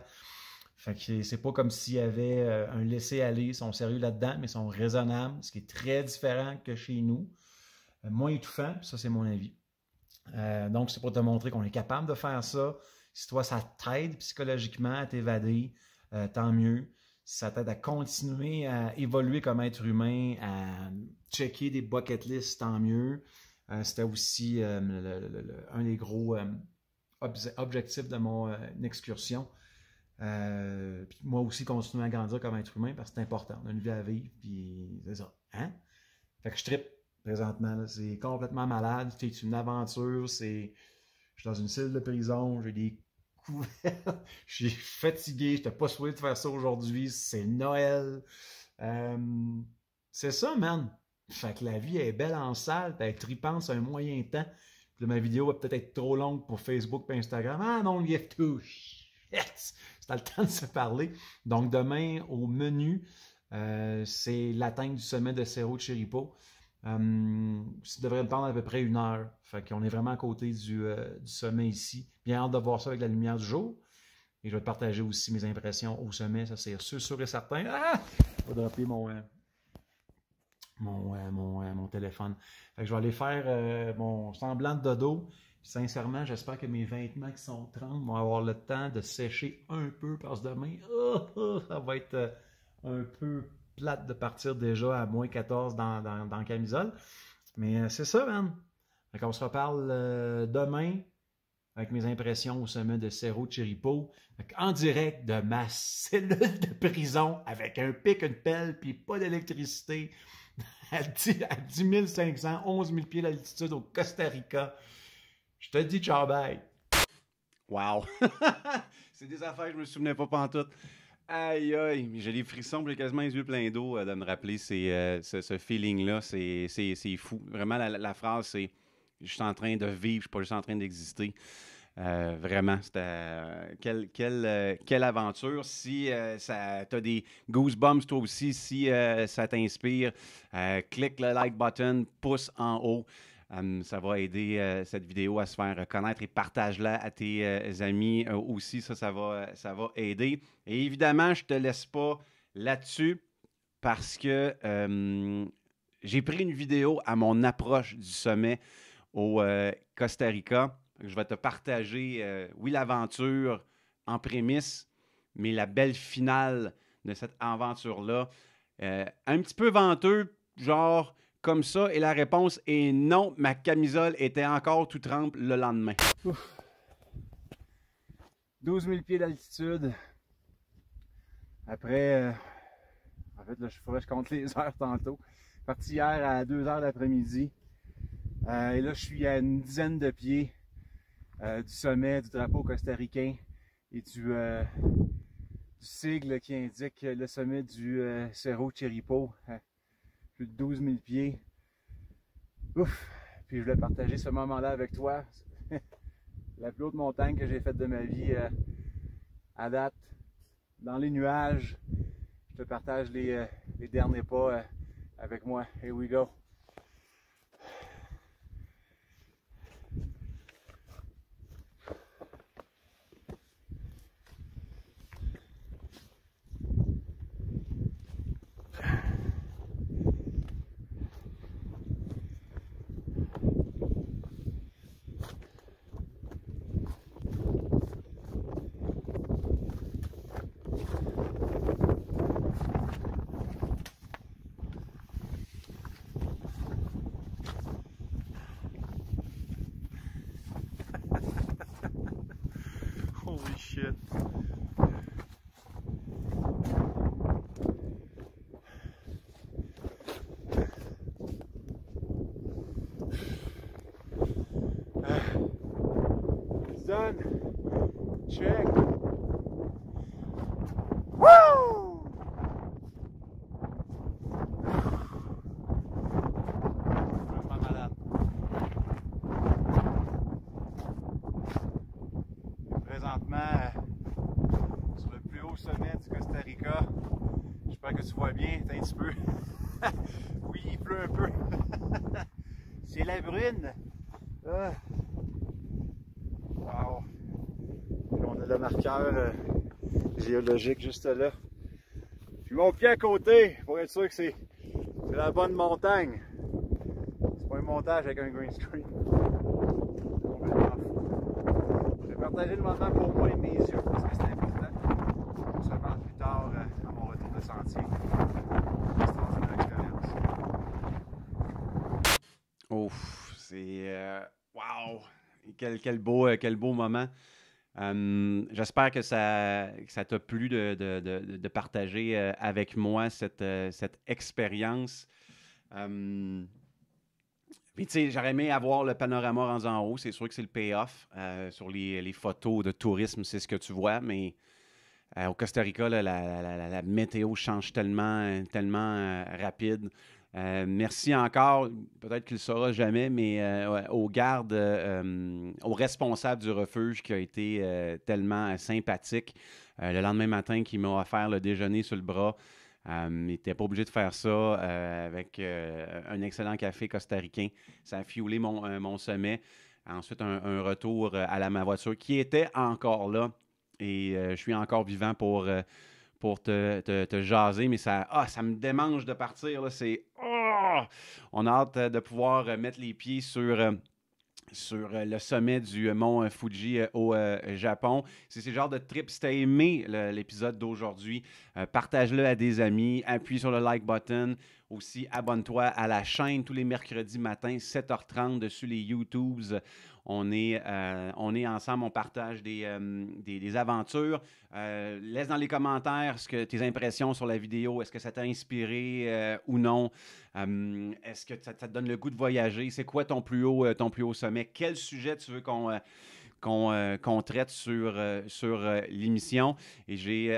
Speaker 2: Fait que c'est pas comme s'il y avait euh, un laisser-aller, ils sont sérieux là-dedans, mais ils sont raisonnables, ce qui est très différent que chez nous. Euh, moins étouffant, ça c'est mon avis. donc c'est pour te montrer qu'on est capable de faire ça. Si toi ça t'aide psychologiquement à t'évader, tant mieux ça t'aide à continuer à évoluer comme être humain, à checker des bucket lists, tant mieux. Euh, c'était aussi euh, un des gros euh, objectifs de mon excursion. moi aussi, continuer à grandir comme être humain parce que c'est important. On a une vie à vivre, puis c'est ça. Hein? Fait que je trippe présentement. C'est complètement malade. C'est une aventure. Je suis dans une cellule de prison. J'ai des <laughs> je suis fatigué. Je n'étais pas souhaité de faire ça aujourd'hui. C'est Noël. Euh, c'est ça, man. Fait que la vie est belle en salle. Elle tripante un moyen temps. ma vidéo va peut-être être trop longue pour Facebook et Instagram. Ah non, le tout. Yes! C'est le temps de se parler. Donc demain, au menu, euh, c'est l'atteinte du sommet de Cerro Chiripo. Hum, ça devrait le prendre à peu près une heure. Fait qu'on est vraiment à côté euh, du, sommet ici. Bien hâte de voir ça avec la lumière du jour. Et je vais partager aussi mes impressions au sommet, ça c'est sûr, sûr et certain. Ah! Je vais dropper mon, euh, mon, euh, mon, téléphone. Fait que je vais aller faire mon semblant de dodo. sincèrement, j'espère que mes vêtements qui sont 30 vont avoir le temps de sécher un peu parce que demain, <laughs> ça va être un peu plate de partir déjà à moins 14 dans, dans, camisole. Mais euh, c'est ça, man. on se reparle euh, demain avec mes impressions au sommet de Cerro Chiripo. En direct de ma cellule de prison avec un pic, une pelle, puis pas d'électricité. <laughs>
Speaker 1: À 10, 500, 11 000 pieds d'altitude au Costa Rica. Je te dis ciao bye. Wow! <laughs> c'est des affaires que je me souvenais pas pantoute. Aïe, aïe, j'ai des frissons, j'ai quasiment les yeux pleins d'eau euh, de me rappeler euh, ce, feeling-là. C'est fou. Vraiment, la, phrase, c'est Je suis en train de vivre, je suis pas juste en train d'exister. Euh, vraiment, c'était quelle, aventure. Si ça t'as des goosebumps toi aussi, si ça t'inspire, clique le like button, pouce en haut. Hum, ça va aider euh, cette vidéo à se faire reconnaître et partage-la à tes euh, amis euh, aussi. Ça, ça va, ça va aider. Et évidemment, je ne te laisse pas là-dessus parce que hum, j'ai pris une vidéo à mon approche du sommet au Costa Rica. Je vais te partager, oui, l'aventure en prémisse, mais la belle finale de cette aventure-là. un petit peu venteux, genre comme ça et la réponse est non. Ma camisole était encore tout trempe le lendemain.
Speaker 2: 12 000 pieds d'altitude. Après, euh, en fait, là, je, je compte les <laughs> heures tantôt. Parti hier à 2 heures l'après-midi. Euh, et là, je suis à une dizaine de pieds euh, du sommet du drapeau costaricain et du, sigle qui indique le sommet du Cerro Chiripo. 12 000 pieds. Ouf! Puis je voulais partager ce moment-là avec toi. <laughs> la plus haute montagne que j'ai faite de ma vie euh, à date.
Speaker 1: Dans les nuages, je te partage les, euh, derniers pas euh, avec moi. Here we go! <laughs> oui, il pleut un peu. <laughs> C'est la brune. Ah.
Speaker 2: Wow. On a le marqueur euh, géologique juste là. Puis mon pied à côté, pour être sûr que c'est la bonne montagne. C'est pas un montage avec un green screen. Je vais partager le montant pour moi et mes yeux parce que c'est important. On se reparle plus tard euh, à mon retour de sentier.
Speaker 1: Quel, beau, euh, quel beau moment. Euh, j'espère que ça t'a plu de, partager euh, avec moi cette, expérience. tu j'aurais aimé avoir le panorama en haut. C'est sûr que c'est le payoff. sur les, photos de tourisme, c'est ce que tu vois. Mais au Costa Rica, la, météo change tellement, tellement rapide. Euh, merci encore, peut-être qu'il ne le saura jamais, mais euh, aux gardes, euh, aux responsables du refuge qui a été tellement sympathique. le lendemain matin, qui m'a offert le déjeuner sur le bras. il n'était pas obligé de faire ça avec un excellent café costaricain. Ça a fioulé mon, sommet. Ensuite, un, un, retour à la, ma voiture qui était encore là. Et je suis encore vivant pour pour te, te, jaser, mais ça, ah, ça me démange de partir. C'est, oh! on a hâte euh, de pouvoir euh, mettre les pieds sur euh, sur le sommet du mont Fuji au Japon. C'est ce genre de trip. Si tu aimé l'épisode d'aujourd'hui, partage-le à des amis, appuie sur le like button. Aussi, abonne-toi à la chaîne tous les mercredis matins, 7h30 dessus les YouTubes. On est, euh, on est ensemble, on partage des, euh, aventures. Euh, laisse dans les commentaires ce que tes impressions sur la vidéo. Est-ce que ça t'a inspiré ou non? Est-ce que ça, te donne le goût de voyager? C'est quoi ton plus haut, ton plus haut sommet? Quel sujet tu veux qu'on qu'on traite sur, sur l'émission. Et j'ai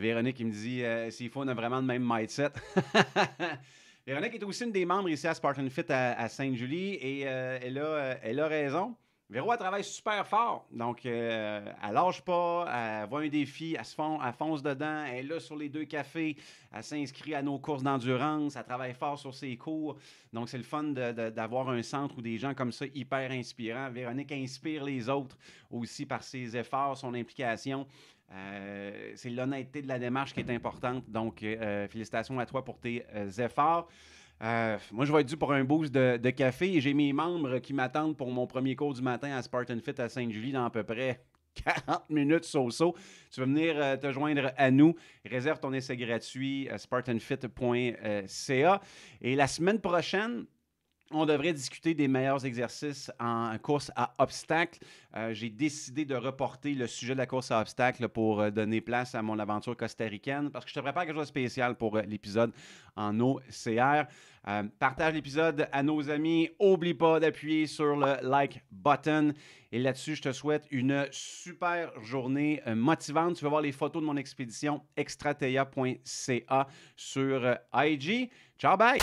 Speaker 1: Véronique qui me dit s'il faut, on a vraiment le même mindset. <laughs> Véronique est aussi une des membres ici à Spartan Fit à, à Sainte-Julie et euh, elle, a, euh, elle a raison. Véro, elle travaille super fort. Donc, elle euh, elle lâche pas, elle voit un défi, elle se fonce dedans, elle est là sur les deux cafés, elle s'inscrit à nos courses d'endurance, elle travaille fort sur ses cours. Donc, c'est le fun d'avoir un centre ou des gens comme ça hyper inspirants. Véronique inspire les autres aussi par ses efforts, son implication. Euh, c'est l'honnêteté de la démarche qui est importante. Donc, euh, euh, félicitations à toi pour tes efforts. moi, je vais être dû pour un boost de, café et j'ai mes membres qui m'attendent pour mon premier cours du matin à Spartan Fit à Sainte-Julie dans à peu près 40 <laughs> minutes so-so. Tu vas venir te joindre à nous. Réserve ton essai gratuit à spartanfit.ca. Et la semaine prochaine, on devrait discuter des meilleurs exercices en course à obstacles. Euh, j'ai décidé de reporter le sujet de la course à obstacles pour euh, donner place à mon aventure costaricaine parce que je te prépare quelque chose de spécial pour euh, l'épisode en OCR. partage l'épisode à nos amis. Oublie pas d'appuyer sur le like button. Et là-dessus, je te souhaite une super journée motivante. Tu vas voir les photos de mon expédition Extratea.ca sur IG. Ciao, bye!